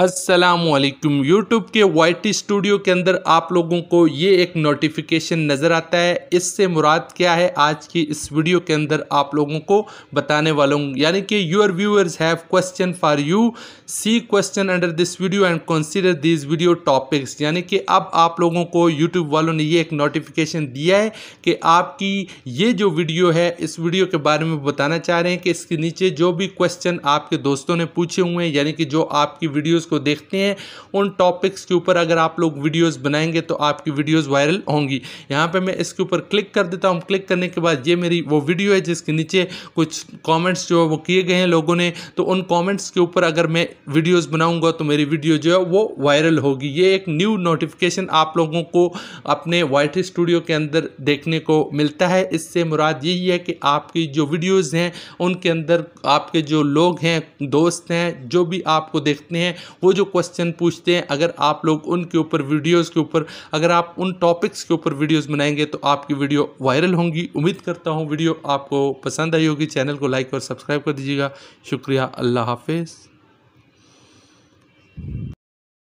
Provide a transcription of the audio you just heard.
असलकुम यूट्यूब के white studio के अंदर आप लोगों को ये एक नोटिफिकेशन नज़र आता है इससे मुराद क्या है आज की इस वीडियो के अंदर आप लोगों को बताने वाला हूँ यानी कि your viewers have question for you see question under this video and consider this video topics यानी कि अब आप लोगों को यूट्यूब वालों ने ये एक नोटिफिकेशन दिया है कि आपकी ये जो वीडियो है इस वीडियो के बारे में बताना चाह रहे हैं कि इसके नीचे जो भी क्वेश्चन आपके दोस्तों ने पूछे हुए हैं यानी कि जो आपकी वीडियो वीडियोज़ को देखते हैं उन टॉपिक्स के ऊपर अगर आप लोग वीडियोज़ बनाएंगे तो आपकी वीडियोज वायरल होंगी यहाँ पर मैं इसके ऊपर क्लिक कर देता हूँ क्लिक करने के बाद ये मेरी वो वीडियो है जिसके नीचे कुछ कॉमेंट्स जो है वो किए गए हैं लोगों ने तो उन कॉमेंट्स के ऊपर अगर मैं वीडियोज़ बनाऊँगा तो मेरी वीडियो जो है वो वायरल होगी ये एक न्यू नोटिफिकेशन आप लोगों को अपने वाइट स्टूडियो के अंदर देखने को मिलता है इससे मुराद यही है कि आपकी जो वीडियोज़ हैं उनके अंदर आपके जो लोग हैं दोस्त हैं जो भी आपको देखते हैं वो जो क्वेश्चन पूछते हैं अगर आप लोग उनके ऊपर वीडियोज़ के ऊपर अगर आप उन टॉपिक्स के ऊपर वीडियोज़ बनाएंगे तो आपकी वीडियो वायरल होंगी उम्मीद करता हूँ वीडियो आपको पसंद आई होगी चैनल को लाइक और सब्सक्राइब कर दीजिएगा शुक्रिया अल्लाह हाफिज़